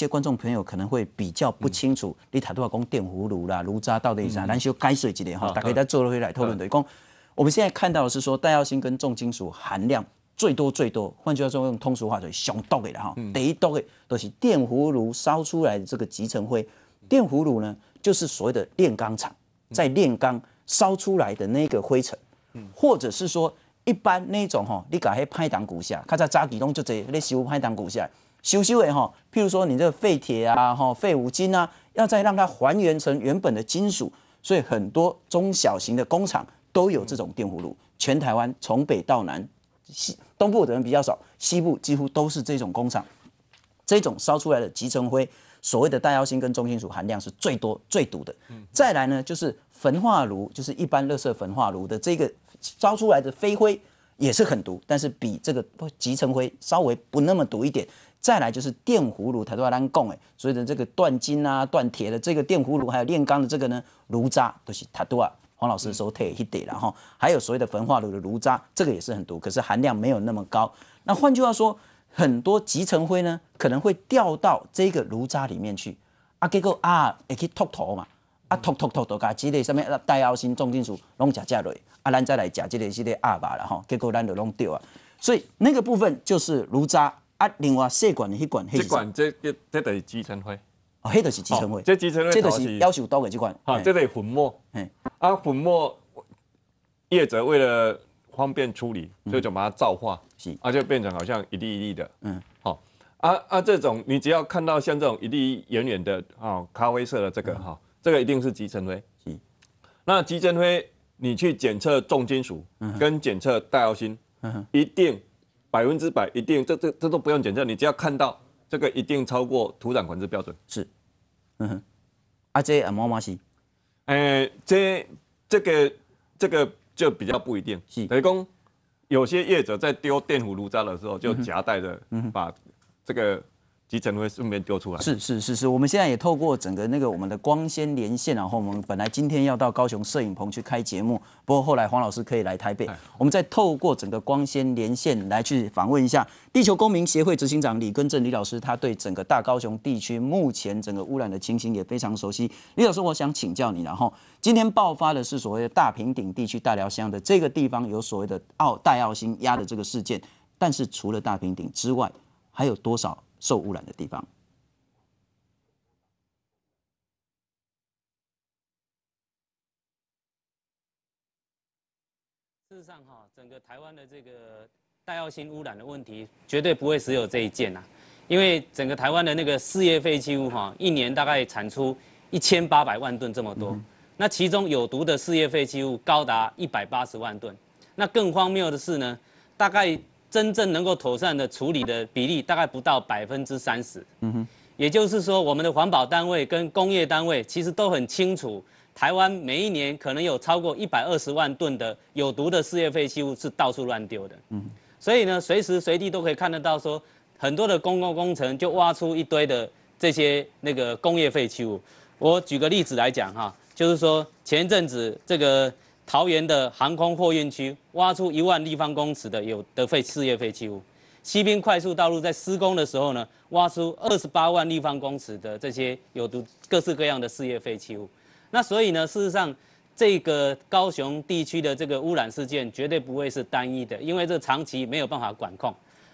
一些观众朋友可能会比较不清楚，你打多少公电弧炉啦，炉渣到底是啥，哪些该水几点哈？大概可以坐落来讨论的。公，我们现在看到的是说，耐药性跟重金属含量最多最多。换句话说，用通俗话讲，熊毒的哈，第一毒的都是电弧炉烧出来的这个集成灰。电弧炉呢，就是所谓的炼钢厂在炼钢烧出来的那个灰尘，或者是说一般那种哈，你搞些拍档骨下，卡在扎几拢就做那修拍档骨屑。修修诶哈，譬如说你这个废铁啊，哈废五金啊，要再让它还原成原本的金属，所以很多中小型的工厂都有这种电弧炉。全台湾从北到南，西东部的人比较少，西部几乎都是这种工厂。这种烧出来的集成灰，所谓的大妖星跟重金属含量是最多最毒的。再来呢，就是焚化炉，就是一般垃色焚化炉的这个烧出来的飞灰，也是很毒，但是比这个集成灰稍微不那么毒一点。再来就是电葫芦，它都要当供哎，所以的这个断金啊、断铁的这个电葫芦，还有炼钢的这个呢，炉渣都是它都啊。黄老师说退一点了哈。还有所谓的焚化炉的炉渣，这个也是很毒，可是含量没有那么高。那换句话说，很多集成灰呢，可能会掉到这个炉渣里面去啊。结果啊，会去脱土嘛，啊脱脱脱脱，把这类上面带凹型重金属弄夹夹落啊，咱再来加这类系列二吧了哈。结果咱就弄掉啊，所以那个部分就是炉渣。啊，另外血管的那管，血管这这这都是积尘灰，哦，那都是积尘灰，这积尘灰这都是要求多的积尘灰，啊，这都是粉末，嗯，啊，粉末业者为了方便处理，所以就把它造化，是，啊，就变成好像一粒一粒的，嗯，好，啊啊，这种你只要看到像这种一粒圆圆的啊咖啡色的这个哈，这个一定是积尘灰，是，那积尘灰你去检测重金属，跟检测二氧化一定。百分之百一定，这这这都不用检测，你只要看到这个一定超过土壤管制标准。是，嗯哼，啊这阿嬷妈西，哎这这个这个就比较不一定。是，台公有些业者在丢电弧炉渣的时候，就夹带着，把这个。急诊会顺便丢出来是是是是，我们现在也透过整个那个我们的光纤连线，然后我们本来今天要到高雄摄影棚去开节目，不过后来黄老师可以来台北，我们再透过整个光纤连线来去访问一下地球公民协会执行长李根正李老师，他对整个大高雄地区目前整个污染的情形也非常熟悉。李老师，我想请教你，然后今天爆发的是所谓的大平顶地区大寮乡的这个地方有所谓的奥代澳星压的这个事件，但是除了大平顶之外，还有多少？受污染的地方。事实上，哈，整个台湾的这个带药性污染的问题，绝对不会只有这一件啊，因为整个台湾的那个事业废弃物，哈，一年大概产出一千八百万吨这么多，那其中有毒的事业废弃物高达一百八十万吨，那更荒谬的是呢，大概。真正能够妥善的处理的比例大概不到百分之三十。嗯哼，也就是说，我们的环保单位跟工业单位其实都很清楚，台湾每一年可能有超过一百二十万吨的有毒的事业废弃物是到处乱丢的。嗯，所以呢，随时随地都可以看得到，说很多的公共工程就挖出一堆的这些那个工业废弃物。我举个例子来讲哈，就是说前一阵子这个。桃园的航空货运区挖出一万立方公尺的有毒废事业废弃物，西滨快速道路在施工的时候呢，挖出二十八万立方公尺的这些有毒各式各样的事业废弃物。那所以呢，事实上，这个高雄地区的这个污染事件绝对不会是单一的，因为这长期没有办法管控。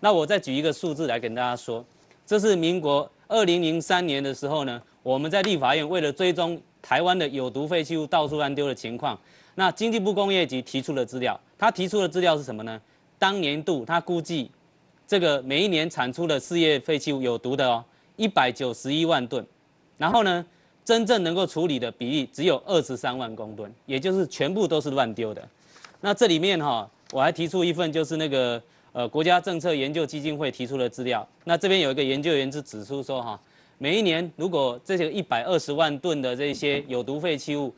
那我再举一个数字来跟大家说，这是民国二零零三年的时候呢，我们在立法院为了追踪台湾的有毒废弃物到处乱丢的情况。那经济部工业局提出的资料，他提出的资料是什么呢？当年度他估计，这个每一年产出的事业废弃物有毒的哦，一百九十一万吨，然后呢，真正能够处理的比例只有二十三万公吨，也就是全部都是乱丢的。那这里面哈，我还提出一份就是那个呃国家政策研究基金会提出的资料，那这边有一个研究员就指出说哈，每一年如果这些一百二十万吨的这些有毒废弃物。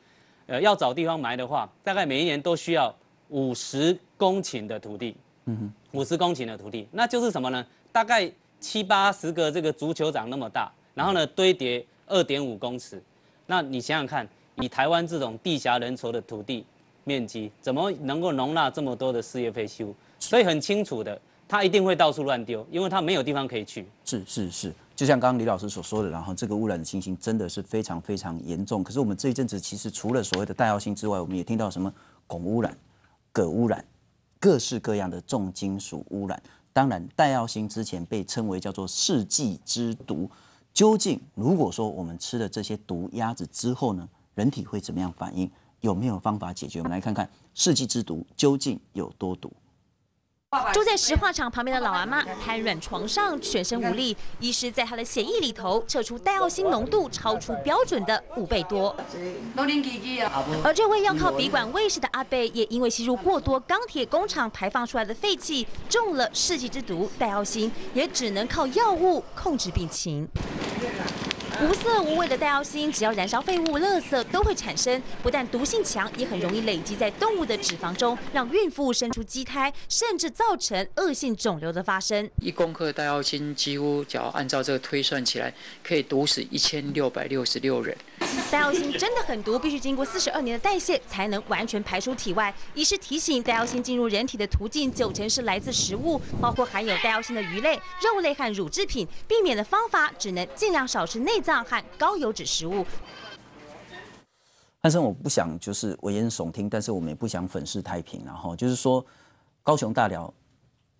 呃，要找地方埋的话，大概每一年都需要五十公顷的土地。嗯哼，五十公顷的土地，那就是什么呢？大概七八十个这个足球场那么大，然后呢，堆叠二点五公尺。那你想想看，以台湾这种地狭人稠的土地面积，怎么能够容纳这么多的事业废弃物？所以很清楚的，它一定会到处乱丢，因为它没有地方可以去。是是是。就像刚刚李老师所说的，然后这个污染的情形真的是非常非常严重。可是我们这一阵子其实除了所谓的代药星之外，我们也听到什么汞污染、镉污染、各式各样的重金属污染。当然，代药星之前被称为叫做世纪之毒。究竟如果说我们吃了这些毒鸭子之后呢，人体会怎么样反应？有没有方法解决？我们来看看世纪之毒究竟有多毒。住在石化厂旁边的老阿妈瘫软床上，全身无力。医师在她的血液里头测出戴奥辛浓度超出标准的五倍多。而这位要靠鼻管喂食的阿贝，也因为吸入过多钢铁工厂排放出来的废气，中了世纪之毒戴奥辛，也只能靠药物控制病情。无色无味的代奥星，只要燃烧废物、垃圾都会产生。不但毒性强，也很容易累积在动物的脂肪中，让孕妇生出畸胎，甚至造成恶性肿瘤的发生。一公克代奥星几乎只要按照这个推算起来，可以毒死一千六百六十六人。代奥星真的很毒，必须经过四十二年的代谢才能完全排出体外。医师提醒，代奥星进入人体的途径九成是来自食物，包括含有代奥星的鱼类、肉类和乳制品。避免的方法只能尽量少吃内脏。和高油脂食物，但是我不想就是危言耸听，但是我们也不想粉饰太平，然后就是说高雄大寮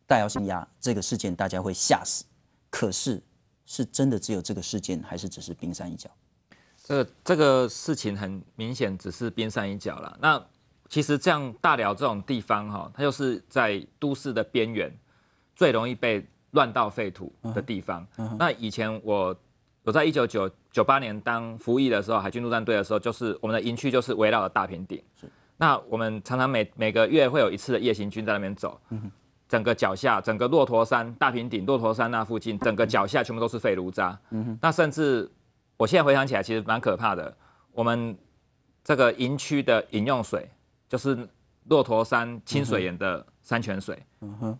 大寮新压这个事件大家会吓死，可是是真的只有这个事件，还是只是冰山一角？这这个事情很明显只是冰山一角了。那其实这样大寮这种地方哈，它又是在都市的边缘，最容易被乱到废土的地方。那以前我。我在一九九九八年当服役的时候，海军陆战队的时候，就是我们的营区就是围绕着大平顶。是，那我们常常每每个月会有一次的夜行军在那边走。嗯哼。整个脚下，整个骆驼山、大平顶、骆驼山那附近，整个脚下全部都是废炉渣。嗯哼。那甚至我现在回想起来，其实蛮可怕的。我们这个营区的饮用水就是骆驼山清水岩的。山泉水，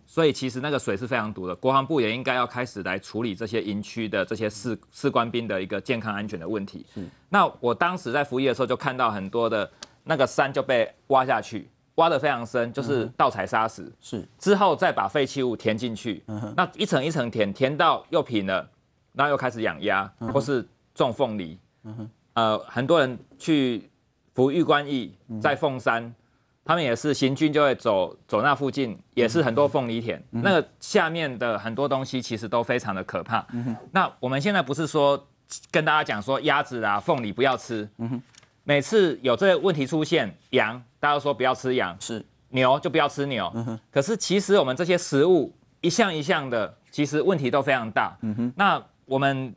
所以其实那个水是非常毒的。国防部也应该要开始来处理这些营区的这些士士官兵的一个健康安全的问题。是。那我当时在服役的时候，就看到很多的那个山就被挖下去，挖的非常深，就是盗采砂石。是。之后再把废弃物填进去，那一层一层填，填到又平了，然后又开始养鸭或是种凤梨。嗯哼。呃，很多人去服玉官役，在凤山。他们也是行军就会走走那附近，也是很多凤梨田。那个下面的很多东西其实都非常的可怕。那我们现在不是说跟大家讲说鸭子啊凤梨不要吃。嗯每次有这个问题出现，羊大家说不要吃羊，是牛就不要吃牛。嗯可是其实我们这些食物一项一项的，其实问题都非常大。嗯那我们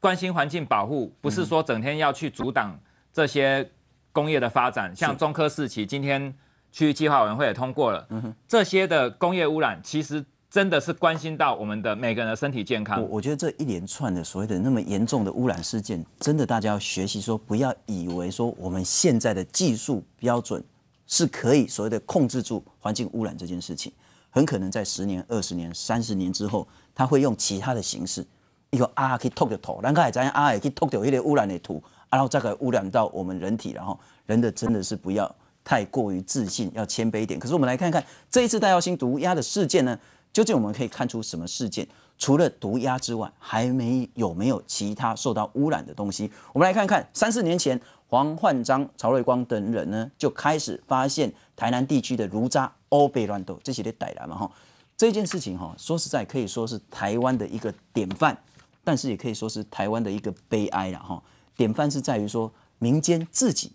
关心环境保护，不是说整天要去阻挡这些工业的发展，像中科四期今天。区域计划委员会也通过了，这些的工业污染其实真的是关心到我们的每个人的身体健康。我我觉得这一连串的所谓的那么严重的污染事件，真的大家要学习说，不要以为说我们现在的技术标准是可以所谓的控制住环境污染这件事情，很可能在十年、二十年、三十年之后，它会用其他的形式，一个啊可以透个头，然后在啊也可以透掉一点污染的土，然后再给污染到我们人体，然后人的真的是不要。太过于自信，要谦卑一点。可是我们来看看这一次戴耀新毒鸭的事件呢，究竟我们可以看出什么事件？除了毒鸭之外，还有没有其他受到污染的东西？我们来看看，三四年前，黄焕章、曹瑞光等人呢，就开始发现台南地区的炉渣欧被乱斗这些的歹来嘛，哈，这件事情哈，说实在可以说是台湾的一个典范，但是也可以说是台湾的一个悲哀了，哈。典范是在于说民间自己。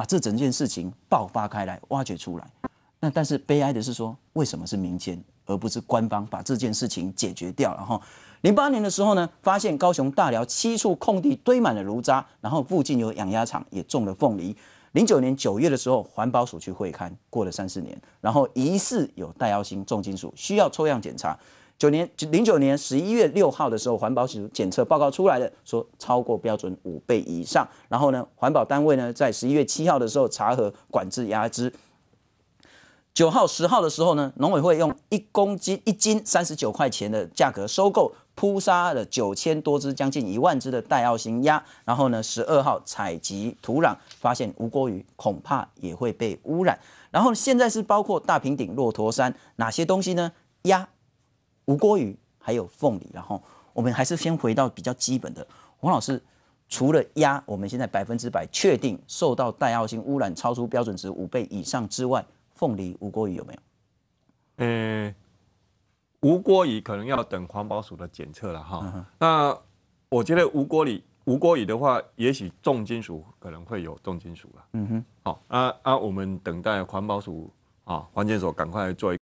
把这整件事情爆发开来，挖掘出来。那但是悲哀的是说，为什么是民间而不是官方把这件事情解决掉？然后，零八年的时候呢，发现高雄大寮七处空地堆满了炉渣，然后附近有养鸭场，也种了凤梨。零九年九月的时候，环保署去会勘，过了三四年，然后疑似有带幺、型重金属需要抽样检查。九年零九年十一月六号的时候，环保署检测报告出来了，说超过标准五倍以上。然后呢，环保单位呢在十一月七号的时候查核管制鸭子。九号、十号的时候呢，农委会用一公斤一斤三十九块钱的价格收购扑杀的九千多只、将近一万只的带奥型鸭。然后呢，十二号采集土壤，发现无锅鱼，恐怕也会被污染。然后现在是包括大平顶、骆驼山哪些东西呢？鸭。无锅鱼还有凤梨，然后我们还是先回到比较基本的。黄老师，除了鸭，我们现在百分之百确定受到带氧性污染超出标准值五倍以上之外，凤梨、无锅鱼有没有？呃，无锅鱼可能要等环保署的检测了哈。那我觉得无锅里、无锅鱼的话，也许重金属可能会有重金属了。嗯哼，好，那啊，我们等待环保署啊，环境所赶快做一。